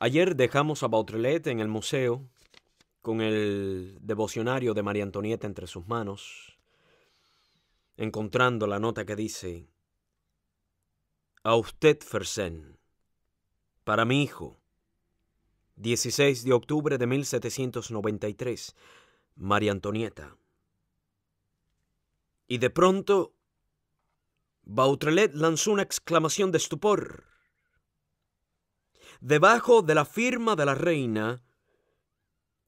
Ayer dejamos a Bautrelet en el museo con el devocionario de María Antonieta entre sus manos, encontrando la nota que dice, a usted, Fersen, para mi hijo, 16 de octubre de 1793, María Antonieta. Y de pronto, Bautrelet lanzó una exclamación de estupor. Debajo de la firma de la reina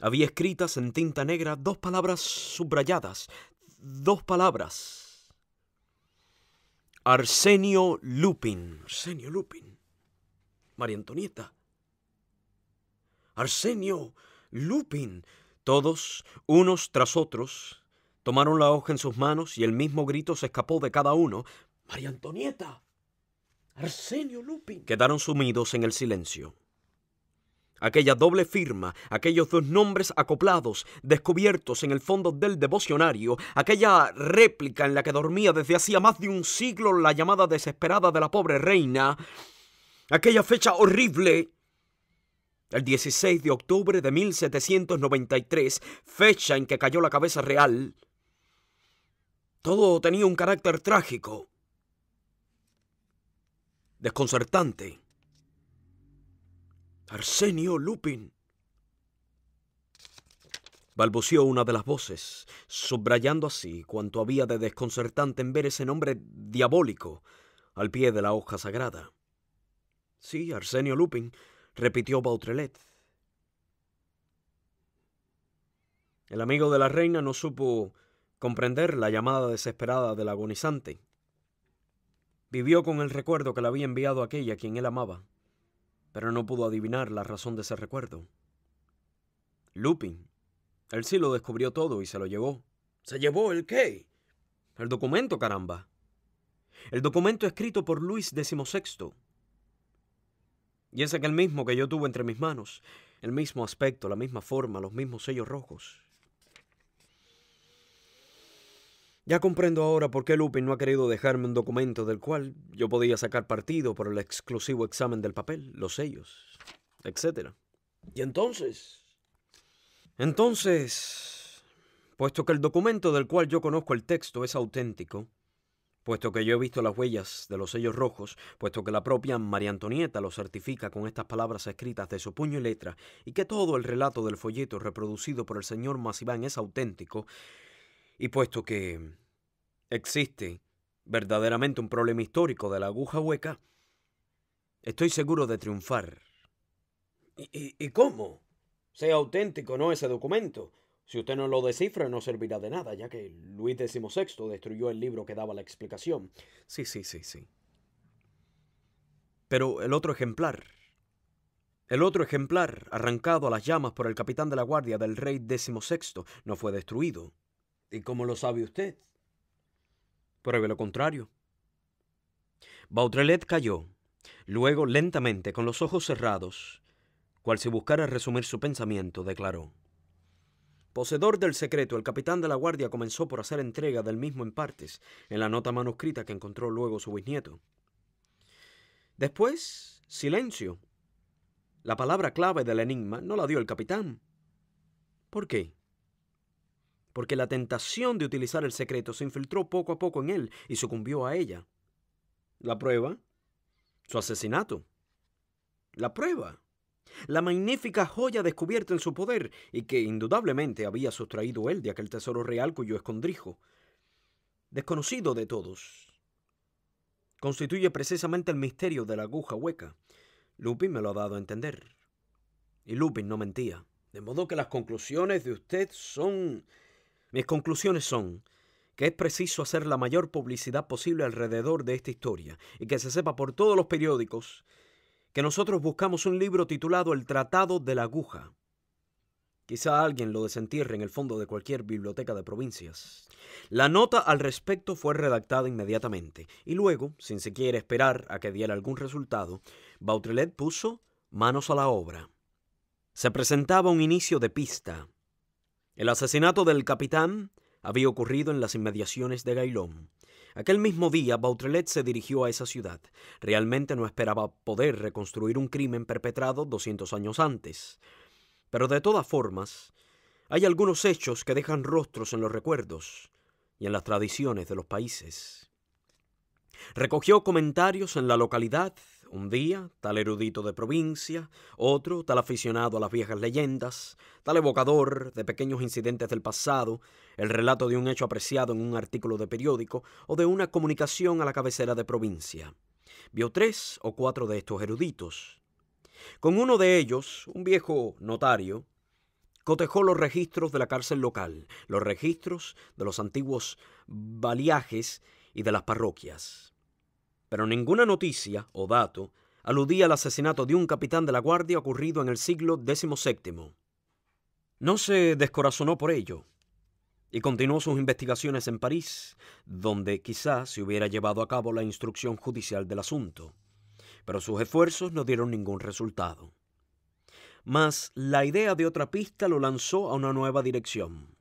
había escritas en tinta negra dos palabras subrayadas, dos palabras. Arsenio Lupin. Arsenio Lupin. María Antonieta. Arsenio Lupin. Todos, unos tras otros, tomaron la hoja en sus manos y el mismo grito se escapó de cada uno. María Antonieta. Arsenio Lupin. Quedaron sumidos en el silencio. Aquella doble firma, aquellos dos nombres acoplados, descubiertos en el fondo del devocionario, aquella réplica en la que dormía desde hacía más de un siglo la llamada desesperada de la pobre reina, aquella fecha horrible, el 16 de octubre de 1793, fecha en que cayó la cabeza real, todo tenía un carácter trágico desconcertante. Arsenio Lupin. Balbució una de las voces, subrayando así cuanto había de desconcertante en ver ese nombre diabólico al pie de la hoja sagrada. Sí, Arsenio Lupin, repitió Bautrelet. El amigo de la reina no supo comprender la llamada desesperada del agonizante. Vivió con el recuerdo que le había enviado aquella a quien él amaba, pero no pudo adivinar la razón de ese recuerdo. Lupin. Él sí lo descubrió todo y se lo llevó. ¿Se llevó el qué? El documento, caramba. El documento escrito por Luis XVI. Y es aquel mismo que yo tuve entre mis manos. El mismo aspecto, la misma forma, los mismos sellos rojos. Ya comprendo ahora por qué Lupin no ha querido dejarme un documento del cual yo podía sacar partido por el exclusivo examen del papel, los sellos, etc. ¿Y entonces? Entonces, puesto que el documento del cual yo conozco el texto es auténtico, puesto que yo he visto las huellas de los sellos rojos, puesto que la propia María Antonieta lo certifica con estas palabras escritas de su puño y letra, y que todo el relato del folleto reproducido por el señor Masiván es auténtico, y puesto que existe verdaderamente un problema histórico de la aguja hueca, estoy seguro de triunfar. ¿Y, cómo? Sea auténtico, ¿no? Ese documento. Si usted no lo descifra, no servirá de nada, ya que Luis XVI destruyó el libro que daba la explicación. Sí, sí, sí, sí. Pero el otro ejemplar. El otro ejemplar, arrancado a las llamas por el capitán de la guardia del rey XVI, no fue destruido. ¿Y cómo lo sabe usted? Pruebe lo contrario. Bautrelet cayó. Luego, lentamente, con los ojos cerrados, cual si buscara resumir su pensamiento, declaró. Poseedor del secreto, el capitán de la guardia comenzó por hacer entrega del mismo en partes, en la nota manuscrita que encontró luego su bisnieto. Después, silencio. La palabra clave del enigma no la dio el capitán. ¿Por qué? porque la tentación de utilizar el secreto se infiltró poco a poco en él y sucumbió a ella. La prueba, su asesinato. La prueba, la magnífica joya descubierta en su poder y que indudablemente había sustraído él de aquel tesoro real cuyo escondrijo, desconocido de todos, constituye precisamente el misterio de la aguja hueca. Lupin me lo ha dado a entender. Y Lupin no mentía. De modo que las conclusiones de usted son mis conclusiones son que es preciso hacer la mayor publicidad posible alrededor de esta historia y que se sepa por todos los periódicos que nosotros buscamos un libro titulado El Tratado de la Aguja. Quizá alguien lo desentierre en el fondo de cualquier biblioteca de provincias. La nota al respecto fue redactada inmediatamente y luego, sin siquiera esperar a que diera algún resultado, Bautrelet puso manos a la obra. Se presentaba un inicio de pista, el asesinato del capitán había ocurrido en las inmediaciones de Gailón. Aquel mismo día, Bautrelet se dirigió a esa ciudad. Realmente no esperaba poder reconstruir un crimen perpetrado 200 años antes. Pero de todas formas, hay algunos hechos que dejan rostros en los recuerdos y en las tradiciones de los países. Recogió comentarios en la localidad un día, tal erudito de provincia, otro, tal aficionado a las viejas leyendas, tal evocador de pequeños incidentes del pasado, el relato de un hecho apreciado en un artículo de periódico o de una comunicación a la cabecera de provincia. Vio tres o cuatro de estos eruditos. Con uno de ellos, un viejo notario, cotejó los registros de la cárcel local, los registros de los antiguos baliajes y de las parroquias pero ninguna noticia o dato aludía al asesinato de un capitán de la Guardia ocurrido en el siglo XVII. No se descorazonó por ello y continuó sus investigaciones en París, donde quizás se hubiera llevado a cabo la instrucción judicial del asunto, pero sus esfuerzos no dieron ningún resultado. Mas la idea de otra pista lo lanzó a una nueva dirección.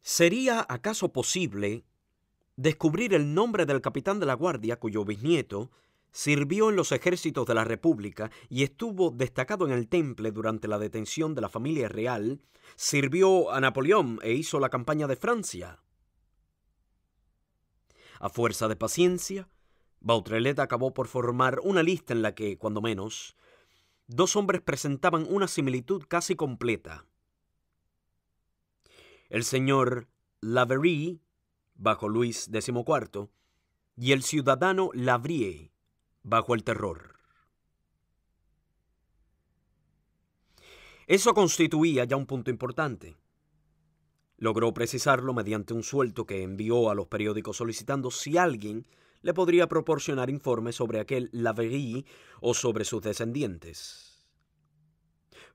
¿Sería acaso posible descubrir el nombre del capitán de la Guardia cuyo bisnieto sirvió en los ejércitos de la República y estuvo destacado en el Temple durante la detención de la familia real, sirvió a Napoleón e hizo la campaña de Francia. A fuerza de paciencia, Bautrelet acabó por formar una lista en la que, cuando menos, dos hombres presentaban una similitud casi completa. El señor Laverie bajo Luis XIV, y el ciudadano Lavrie, bajo el terror. Eso constituía ya un punto importante. Logró precisarlo mediante un suelto que envió a los periódicos solicitando si alguien le podría proporcionar informes sobre aquel Lavrie o sobre sus descendientes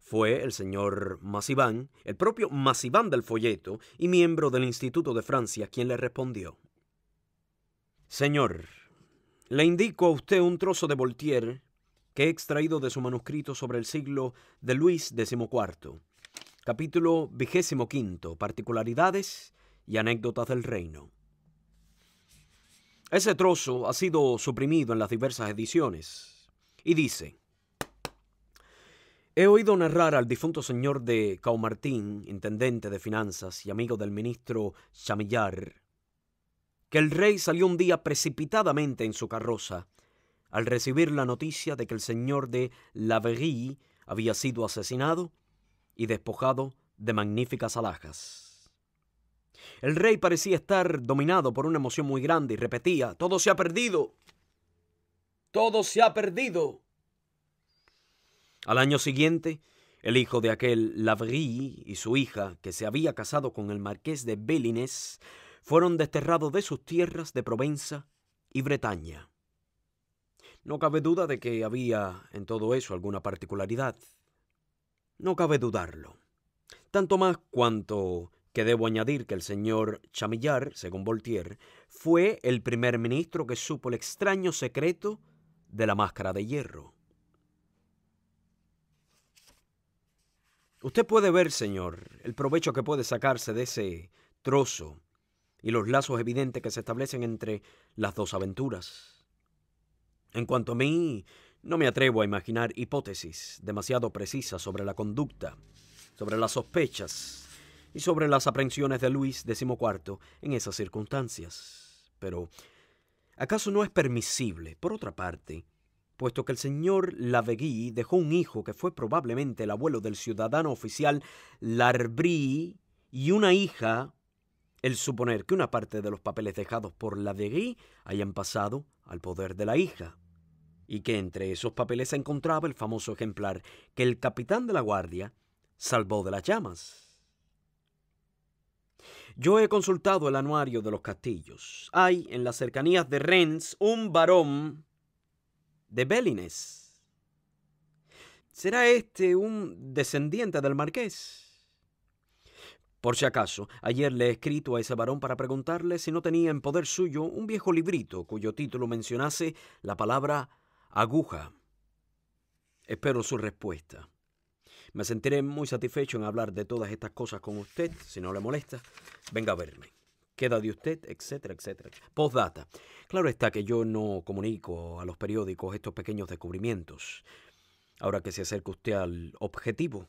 fue el señor Massiván, el propio Massiván del folleto y miembro del Instituto de Francia, quien le respondió. Señor, le indico a usted un trozo de Voltaire que he extraído de su manuscrito sobre el siglo de Luis XIV, capítulo XXV, particularidades y anécdotas del reino. Ese trozo ha sido suprimido en las diversas ediciones y dice, He oído narrar al difunto señor de Caumartín, intendente de finanzas y amigo del ministro Chamillar, que el rey salió un día precipitadamente en su carroza al recibir la noticia de que el señor de Laverie había sido asesinado y despojado de magníficas alhajas. El rey parecía estar dominado por una emoción muy grande y repetía, todo se ha perdido, todo se ha perdido. Al año siguiente, el hijo de aquel Lavry y su hija, que se había casado con el marqués de Bélines, fueron desterrados de sus tierras de Provenza y Bretaña. No cabe duda de que había en todo eso alguna particularidad. No cabe dudarlo. Tanto más cuanto que debo añadir que el señor Chamillard, según Voltaire, fue el primer ministro que supo el extraño secreto de la máscara de hierro. Usted puede ver, Señor, el provecho que puede sacarse de ese trozo y los lazos evidentes que se establecen entre las dos aventuras. En cuanto a mí, no me atrevo a imaginar hipótesis demasiado precisas sobre la conducta, sobre las sospechas y sobre las aprensiones de Luis XIV en esas circunstancias. Pero, ¿acaso no es permisible, por otra parte, puesto que el señor Lavegui dejó un hijo que fue probablemente el abuelo del ciudadano oficial Larbrí y una hija, el suponer que una parte de los papeles dejados por Lavegui hayan pasado al poder de la hija, y que entre esos papeles se encontraba el famoso ejemplar que el capitán de la guardia salvó de las llamas. Yo he consultado el anuario de los castillos. Hay en las cercanías de Rennes un varón de Bélines. ¿Será este un descendiente del marqués? Por si acaso, ayer le he escrito a ese varón para preguntarle si no tenía en poder suyo un viejo librito cuyo título mencionase la palabra aguja. Espero su respuesta. Me sentiré muy satisfecho en hablar de todas estas cosas con usted, si no le molesta. Venga a verme queda de usted, etcétera, etcétera. Postdata. Claro está que yo no comunico a los periódicos estos pequeños descubrimientos. Ahora que se acerca usted al objetivo,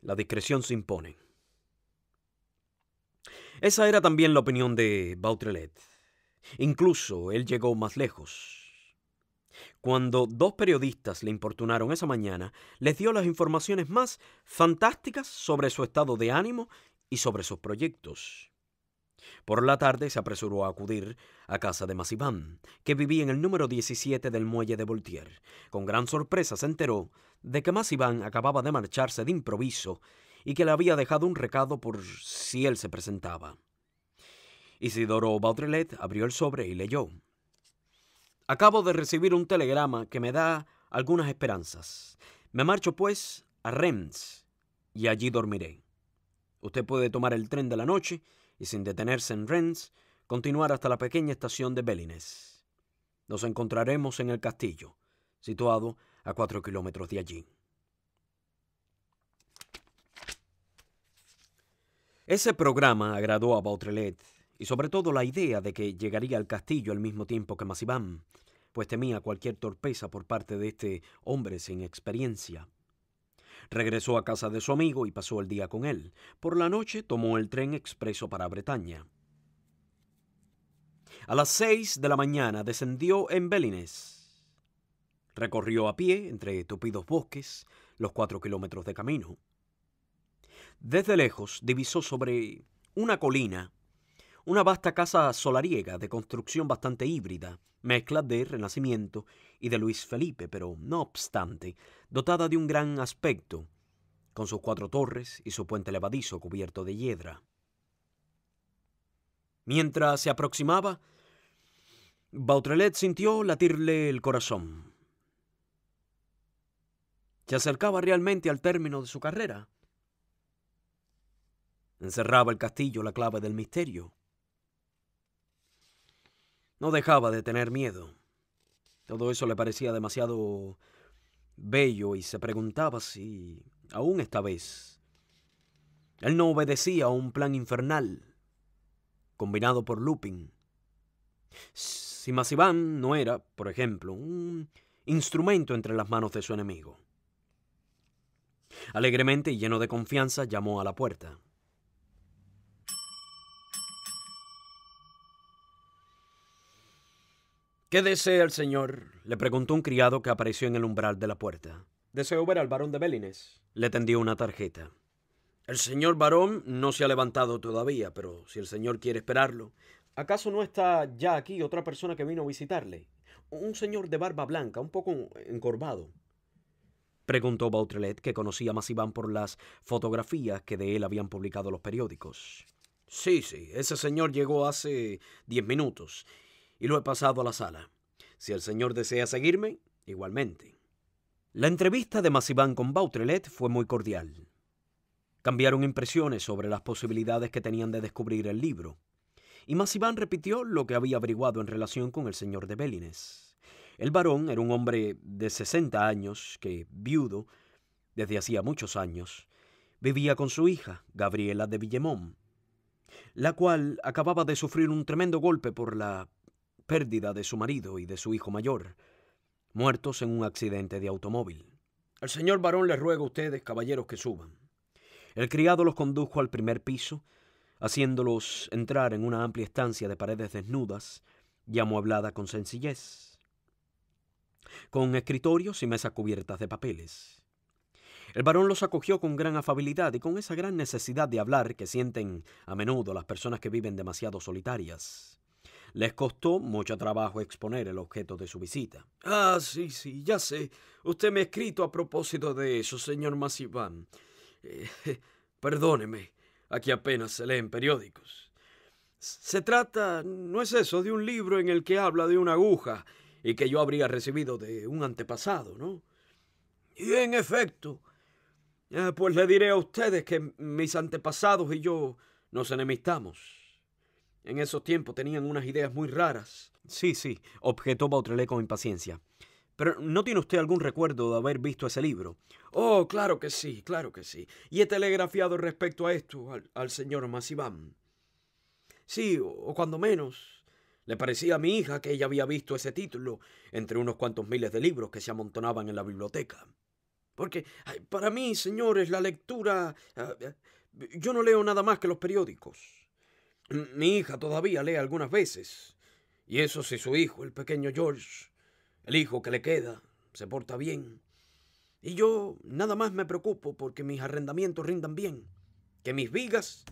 la discreción se impone. Esa era también la opinión de Bautrelet. Incluso él llegó más lejos. Cuando dos periodistas le importunaron esa mañana, les dio las informaciones más fantásticas sobre su estado de ánimo y sobre sus proyectos. Por la tarde se apresuró a acudir a casa de Massiván, que vivía en el número 17 del muelle de Voltier. Con gran sorpresa se enteró de que Massiván acababa de marcharse de improviso y que le había dejado un recado por si él se presentaba. Isidoro Baudrelet abrió el sobre y leyó. Acabo de recibir un telegrama que me da algunas esperanzas. Me marcho, pues, a Reims y allí dormiré. Usted puede tomar el tren de la noche y sin detenerse en Rennes, continuar hasta la pequeña estación de Bélines. Nos encontraremos en el castillo, situado a cuatro kilómetros de allí. Ese programa agradó a Bautrelet y sobre todo la idea de que llegaría al castillo al mismo tiempo que Massivam, pues temía cualquier torpeza por parte de este hombre sin experiencia. Regresó a casa de su amigo y pasó el día con él. Por la noche tomó el tren expreso para Bretaña. A las seis de la mañana descendió en Belines Recorrió a pie, entre tupidos bosques, los cuatro kilómetros de camino. Desde lejos divisó sobre una colina una vasta casa solariega de construcción bastante híbrida, mezcla de Renacimiento y de Luis Felipe, pero no obstante, dotada de un gran aspecto, con sus cuatro torres y su puente levadizo cubierto de hiedra. Mientras se aproximaba, Bautrelet sintió latirle el corazón. Se acercaba realmente al término de su carrera. Encerraba el castillo la clave del misterio. No dejaba de tener miedo. Todo eso le parecía demasiado bello y se preguntaba si, aún esta vez, él no obedecía a un plan infernal combinado por Lupin. Si Masiván no era, por ejemplo, un instrumento entre las manos de su enemigo. Alegremente y lleno de confianza llamó a la puerta. ¿Qué desea el señor? le preguntó un criado que apareció en el umbral de la puerta. Deseo ver al barón de Bellines. Le tendió una tarjeta. El señor barón no se ha levantado todavía, pero si el señor quiere esperarlo. ¿Acaso no está ya aquí otra persona que vino a visitarle? Un señor de barba blanca, un poco encorvado. Preguntó Bautrelet, que conocía más Iván por las fotografías que de él habían publicado los periódicos. Sí, sí, ese señor llegó hace diez minutos y lo he pasado a la sala. Si el señor desea seguirme, igualmente. La entrevista de Masiván con Bautrelet fue muy cordial. Cambiaron impresiones sobre las posibilidades que tenían de descubrir el libro. Y Masiván repitió lo que había averiguado en relación con el señor de Bélines. El varón era un hombre de 60 años que, viudo, desde hacía muchos años, vivía con su hija, Gabriela de Villemont, la cual acababa de sufrir un tremendo golpe por la pérdida de su marido y de su hijo mayor, muertos en un accidente de automóvil. El señor varón les ruega a ustedes, caballeros, que suban. El criado los condujo al primer piso, haciéndolos entrar en una amplia estancia de paredes desnudas y amueblada con sencillez, con escritorios y mesas cubiertas de papeles. El varón los acogió con gran afabilidad y con esa gran necesidad de hablar que sienten a menudo las personas que viven demasiado solitarias. Les costó mucho trabajo exponer el objeto de su visita. Ah, sí, sí, ya sé. Usted me ha escrito a propósito de eso, señor Masiván. Eh, perdóneme, aquí apenas se leen periódicos. Se trata, no es eso, de un libro en el que habla de una aguja y que yo habría recibido de un antepasado, ¿no? Y en efecto, eh, pues le diré a ustedes que mis antepasados y yo nos enemistamos. En esos tiempos tenían unas ideas muy raras. Sí, sí, objetó Bautrelé con impaciencia. Pero ¿no tiene usted algún recuerdo de haber visto ese libro? Oh, claro que sí, claro que sí. Y he telegrafiado respecto a esto al, señor Masiván. Sí, o cuando menos, le parecía a mi hija que ella había visto ese título entre unos cuantos miles de libros que se amontonaban en la biblioteca. Porque para mí, señores, la lectura... Ah, yo no leo nada más que los periódicos. Mi hija todavía lee algunas veces. Y eso si su hijo, el pequeño George, el hijo que le queda, se porta bien. Y yo nada más me preocupo porque mis arrendamientos rindan bien, que mis vigas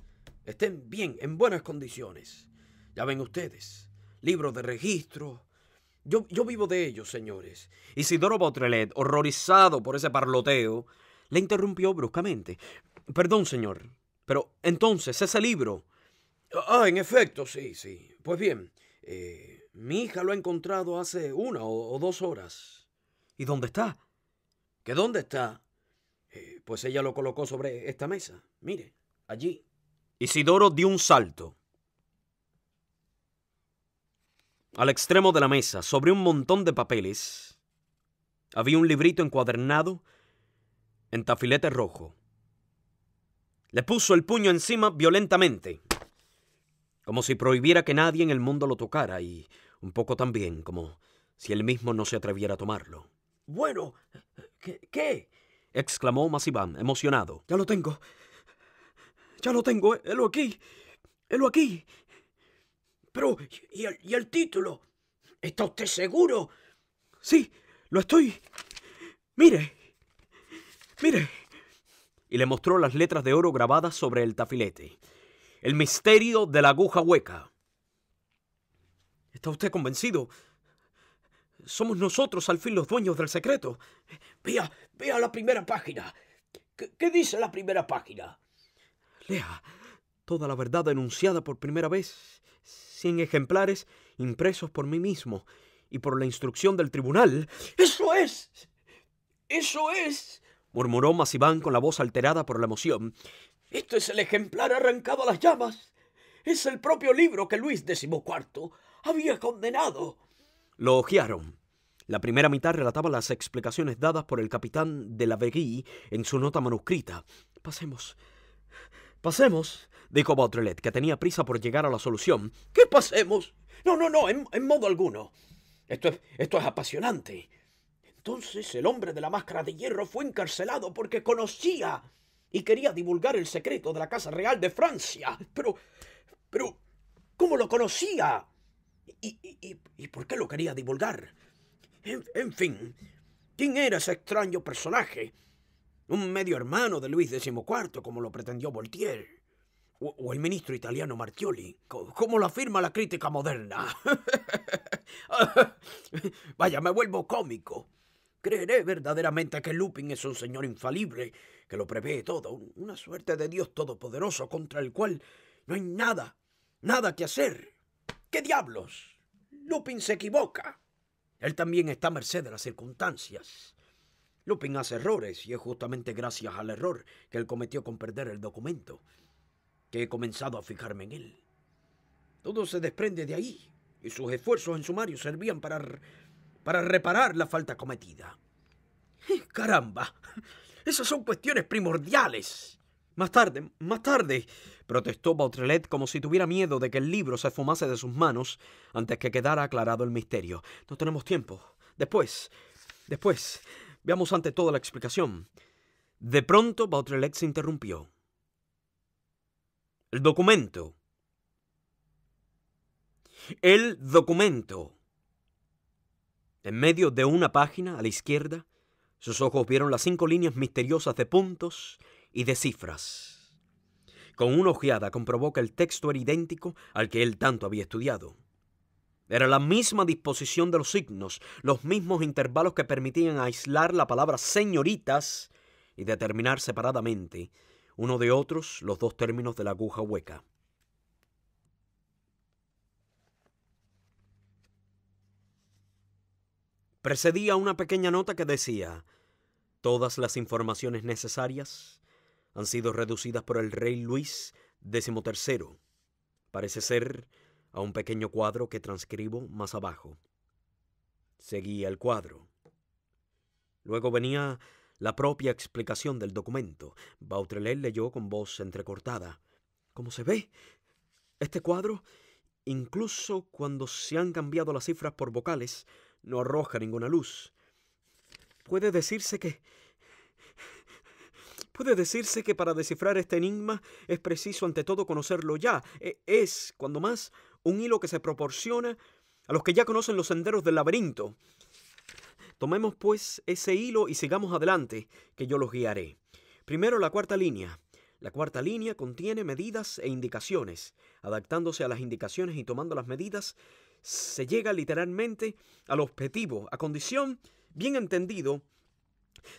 estén bien, en buenas condiciones. Ya ven ustedes, libros de registro. Yo, yo vivo de ellos, señores. y Isidoro Bautrelet, horrorizado por ese parloteo, le interrumpió bruscamente. Perdón, señor, pero entonces ese libro Ah, en efecto, sí, sí. Pues bien, eh, mi hija lo ha encontrado hace una o, dos horas. ¿Y dónde está? ¿Qué dónde está? Eh, pues ella lo colocó sobre esta mesa. Mire, allí. Isidoro dio un salto. Al extremo de la mesa, sobre un montón de papeles, había un librito encuadernado en tafilete rojo. Le puso el puño encima violentamente como si prohibiera que nadie en el mundo lo tocara y un poco también como si él mismo no se atreviera a tomarlo. Bueno, ¿qué? exclamó Masibán, emocionado. Ya lo tengo. Ya lo tengo. Helo eh, aquí. Helo aquí. Pero, ¿y el, ¿y el título? ¿Está usted seguro? Sí, lo estoy. Mire. Mire. Y le mostró las letras de oro grabadas sobre el tafilete. El misterio de la aguja hueca. ¿Está usted convencido? Somos nosotros al fin los dueños del secreto. Vea, vea la primera página. ¿Qué, dice la primera página? Lea toda la verdad enunciada por primera vez, sin ejemplares impresos por mí mismo y por la instrucción del tribunal. ¡Eso es! ¡Eso es! murmuró Masiván con la voz alterada por la emoción. Esto es el ejemplar arrancado a las llamas. Es el propio libro que Luis XIV había condenado. Lo hojearon. La primera mitad relataba las explicaciones dadas por el capitán de la vegui en su nota manuscrita. Pasemos. Pasemos, dijo Bautrelet, que tenía prisa por llegar a la solución. ¿Qué pasemos? No, no, no, en, modo alguno. Esto esto es apasionante. Entonces el hombre de la máscara de hierro fue encarcelado porque conocía y quería divulgar el secreto de la Casa Real de Francia. Pero, pero, ¿cómo lo conocía? ¿Y, por qué lo quería divulgar? En, fin, ¿quién era ese extraño personaje? ¿Un medio hermano de Luis XIV, como lo pretendió Voltaire? o, el ministro italiano Martioli, como lo afirma la crítica moderna. Vaya, me vuelvo cómico. Creeré verdaderamente que Lupin es un señor infalible, que lo prevé todo, una suerte de Dios todopoderoso contra el cual no hay nada, nada que hacer. ¿Qué diablos? Lupin se equivoca. Él también está a merced de las circunstancias. Lupin hace errores y es justamente gracias al error que él cometió con perder el documento que he comenzado a fijarme en él. Todo se desprende de ahí y sus esfuerzos en sumario servían para para reparar la falta cometida. Caramba, esas son cuestiones primordiales. Más tarde, más tarde, protestó Bautrelet como si tuviera miedo de que el libro se fumase de sus manos antes que quedara aclarado el misterio. No tenemos tiempo. Después, después, veamos ante todo la explicación. De pronto, Bautrelet se interrumpió. El documento. El documento. En medio de una página, a la izquierda, sus ojos vieron las cinco líneas misteriosas de puntos y de cifras. Con una ojeada comprobó que el texto era idéntico al que él tanto había estudiado. Era la misma disposición de los signos, los mismos intervalos que permitían aislar la palabra señoritas y determinar separadamente uno de otros los dos términos de la aguja hueca. precedía una pequeña nota que decía, todas las informaciones necesarias han sido reducidas por el rey Luis XIII. Parece ser a un pequeño cuadro que transcribo más abajo. Seguía el cuadro. Luego venía la propia explicación del documento. Bautrelet leyó con voz entrecortada. Como se ve, este cuadro, incluso cuando se han cambiado las cifras por vocales, no arroja ninguna luz. Puede decirse que... Puede decirse que para descifrar este enigma es preciso ante todo conocerlo ya. E, es, cuando más, un hilo que se proporciona a los que ya conocen los senderos del laberinto. Tomemos pues ese hilo y sigamos adelante, que yo los guiaré. Primero la cuarta línea. La cuarta línea contiene medidas e indicaciones. Adaptándose a las indicaciones y tomando las medidas, se llega literalmente al objetivo, a condición, bien entendido,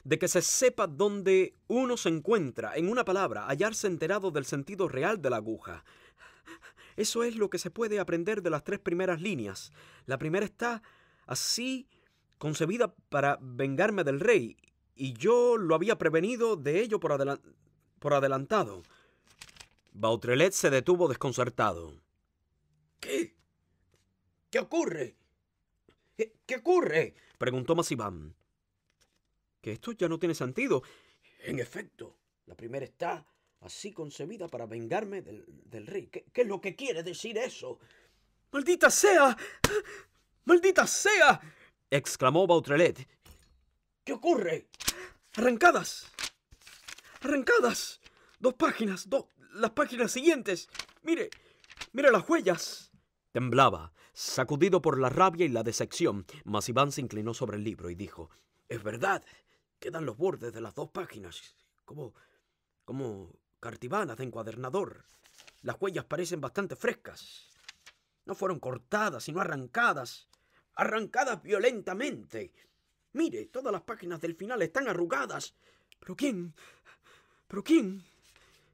de que se sepa dónde uno se encuentra, en una palabra, hallarse enterado del sentido real de la aguja. Eso es lo que se puede aprender de las tres primeras líneas. La primera está así concebida para vengarme del rey, y yo lo había prevenido de ello por, por adelantado. Bautrelet se detuvo desconcertado. ¿Qué? ¿Qué ocurre? ¿Qué, ocurre? preguntó Masiván. Que esto ya no tiene sentido. En efecto, la primera está así concebida para vengarme del, del rey. ¿Qué, es lo que quiere decir eso? ¡Maldita sea! ¡Maldita sea! exclamó Bautrelet. ¿Qué ocurre? Arrancadas. Arrancadas. Dos páginas, dos, las páginas siguientes. Mire, mire las huellas. Temblaba. Sacudido por la rabia y la decepción, Masibán se inclinó sobre el libro y dijo, Es verdad, quedan los bordes de las dos páginas, como, como cartibanas de encuadernador. Las huellas parecen bastante frescas. No fueron cortadas, sino arrancadas, arrancadas violentamente. Mire, todas las páginas del final están arrugadas. ¿Pero quién? ¿Pero quién?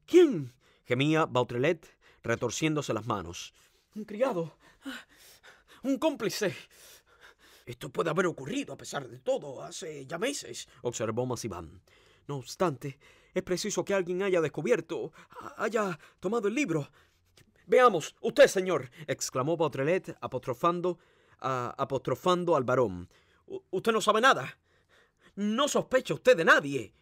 ¿Quién? gemía Bautrelet, retorciéndose las manos. Un criado un cómplice. Esto puede haber ocurrido, a pesar de todo, hace ya meses, observó Masiván. No obstante, es preciso que alguien haya descubierto, haya tomado el libro. Veamos, usted, señor, exclamó potrelet apostrofando, apostrofando al varón. Usted no sabe nada. No sospecha usted de nadie.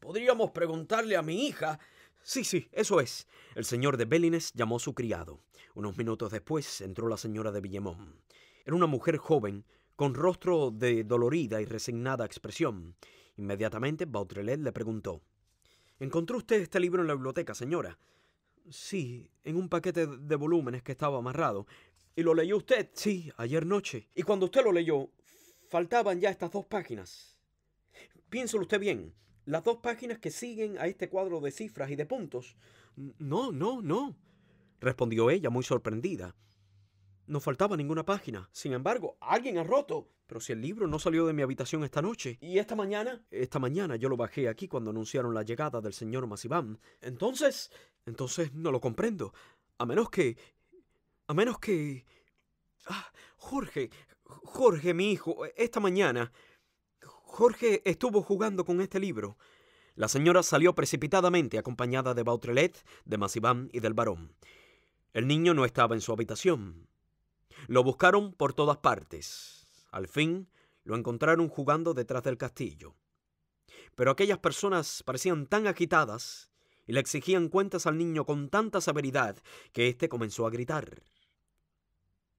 Podríamos preguntarle a mi hija Sí, sí, eso es. El señor de Bélines llamó a su criado. Unos minutos después entró la señora de Villemont. Era una mujer joven, con rostro de dolorida y resignada expresión. Inmediatamente Bautrelet le preguntó. ¿Encontró usted este libro en la biblioteca, señora? Sí, en un paquete de volúmenes que estaba amarrado. ¿Y lo leyó usted? Sí, ayer noche. ¿Y cuando usted lo leyó, faltaban ya estas dos páginas? Piénselo usted bien. Las dos páginas que siguen a este cuadro de cifras y de puntos. No, no, no, respondió ella muy sorprendida. No faltaba ninguna página. Sin embargo, alguien ha roto. Pero si el libro no salió de mi habitación esta noche. ¿Y esta mañana? Esta mañana yo lo bajé aquí cuando anunciaron la llegada del señor Masibán. Entonces... Entonces no lo comprendo. A menos que... A menos que... Ah, Jorge. Jorge, mi hijo. Esta mañana... Jorge estuvo jugando con este libro. La señora salió precipitadamente acompañada de Bautrelet, de Masibán y del barón. El niño no estaba en su habitación. Lo buscaron por todas partes. Al fin lo encontraron jugando detrás del castillo. Pero aquellas personas parecían tan agitadas y le exigían cuentas al niño con tanta severidad que éste comenzó a gritar.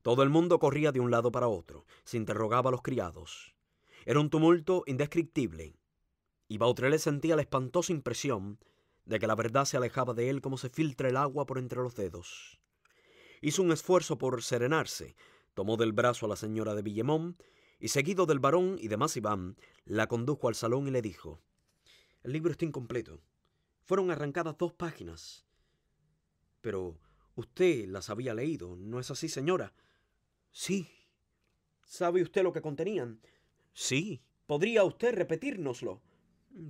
Todo el mundo corría de un lado para otro, se interrogaba a los criados. Era un tumulto indescriptible, y Bautrelet sentía la espantosa impresión de que la verdad se alejaba de él como se filtra el agua por entre los dedos. Hizo un esfuerzo por serenarse, tomó del brazo a la señora de Villemont, y seguido del varón y de Iván, la condujo al salón y le dijo, El libro está incompleto. Fueron arrancadas dos páginas. Pero usted las había leído, ¿no es así, señora? Sí. ¿Sabe usted lo que contenían? Sí. ¿Podría usted repetírnoslo?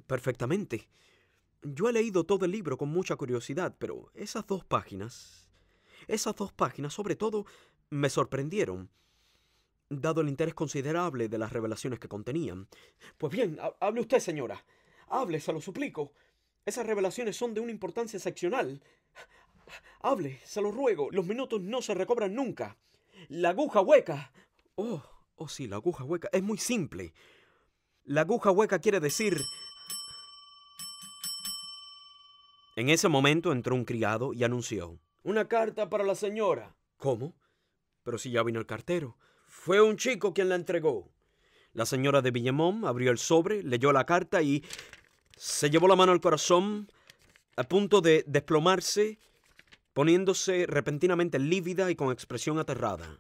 Perfectamente. Yo he leído todo el libro con mucha curiosidad, pero esas dos páginas, esas dos páginas sobre todo, me sorprendieron, dado el interés considerable de las revelaciones que contenían. Pues bien, hable usted, señora. Hable, se lo suplico. Esas revelaciones son de una importancia excepcional. Hable, se lo ruego. Los minutos no se recobran nunca. La aguja hueca. Oh, Oh sí, la aguja hueca. Es muy simple. La aguja hueca quiere decir... En ese momento entró un criado y anunció. Una carta para la señora. ¿Cómo? Pero si ya vino el cartero. Fue un chico quien la entregó. La señora de Villemont abrió el sobre, leyó la carta y se llevó la mano al corazón a punto de desplomarse, poniéndose repentinamente lívida y con expresión aterrada.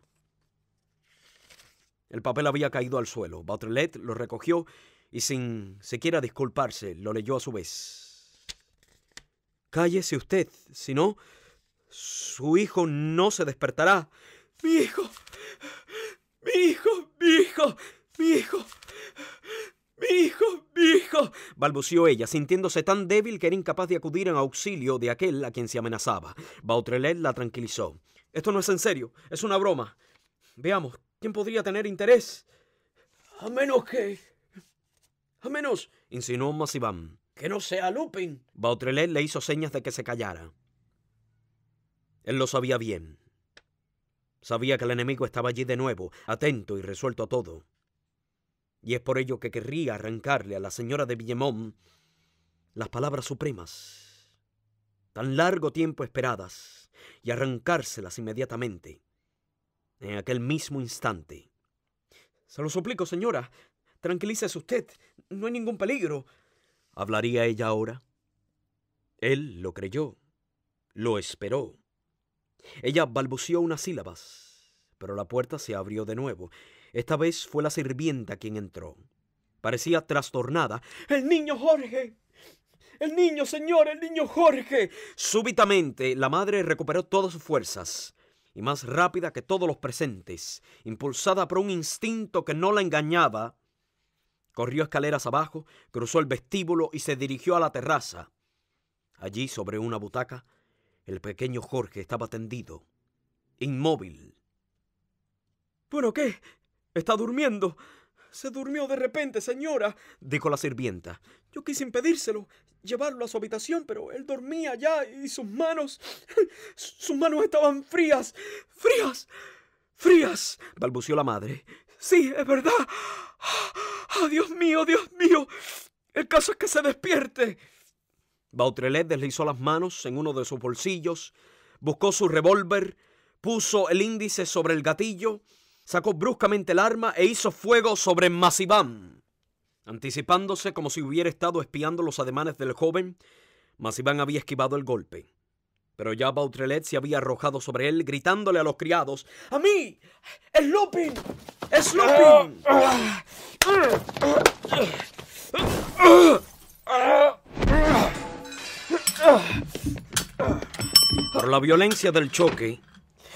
El papel había caído al suelo. Bautrelet lo recogió y sin siquiera disculparse lo leyó a su vez. Cállese usted, si no, su hijo no se despertará. Mi hijo, mi hijo, mi hijo, mi hijo. ¡Mi hijo! ¡Mi hijo! balbució ella, sintiéndose tan débil que era incapaz de acudir en auxilio de aquel a quien se amenazaba. Bautrelet la tranquilizó. Esto no es en serio, es una broma. Veamos, ¿Quién podría tener interés? A menos que... A menos... insinuó Masibán. Que no sea Lupin. Bautrelet le hizo señas de que se callara. Él lo sabía bien. Sabía que el enemigo estaba allí de nuevo, atento y resuelto a todo. Y es por ello que querría arrancarle a la señora de Villemont las palabras supremas, tan largo tiempo esperadas, y arrancárselas inmediatamente en aquel mismo instante. Se lo suplico, señora. Tranquilícese usted. No hay ningún peligro. ¿Hablaría ella ahora? Él lo creyó. Lo esperó. Ella balbuceó unas sílabas, pero la puerta se abrió de nuevo. Esta vez fue la sirvienta quien entró. Parecía trastornada. ¡El niño Jorge! ¡El niño, señor! ¡El niño Jorge! Súbitamente, la madre recuperó todas sus fuerzas y más rápida que todos los presentes, impulsada por un instinto que no la engañaba, corrió escaleras abajo, cruzó el vestíbulo y se dirigió a la terraza. Allí, sobre una butaca, el pequeño Jorge estaba tendido, inmóvil. ¿Pero qué? Está durmiendo. Se durmió de repente, señora, dijo la sirvienta. Yo quise impedírselo, llevarlo a su habitación, pero él dormía ya y sus manos... sus manos estaban frías, frías, frías, balbució la madre. Sí, es verdad. ¡Oh, Dios mío, Dios mío! El caso es que se despierte. Bautrelet deslizó las manos en uno de sus bolsillos, buscó su revólver, puso el índice sobre el gatillo sacó bruscamente el arma e hizo fuego sobre Masibán. Anticipándose como si hubiera estado espiando los ademanes del joven, Masibán había esquivado el golpe. Pero ya Bautrelet se había arrojado sobre él, gritándole a los criados: ¡A mí! ¡Es Lupin! ¡Es Lupin! Por la violencia del choque,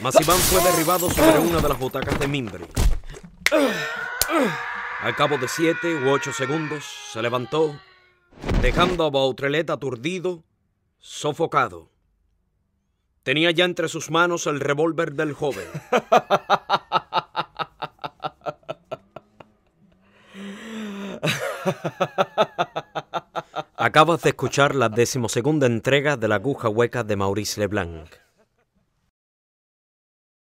Massivan fue derribado sobre una de las butacas de Mimbre. Al cabo de siete u ocho segundos, se levantó, dejando a Bautrelet aturdido, sofocado. Tenía ya entre sus manos el revólver del joven. Acabas de escuchar la decimosegunda entrega de la aguja hueca de Maurice Leblanc.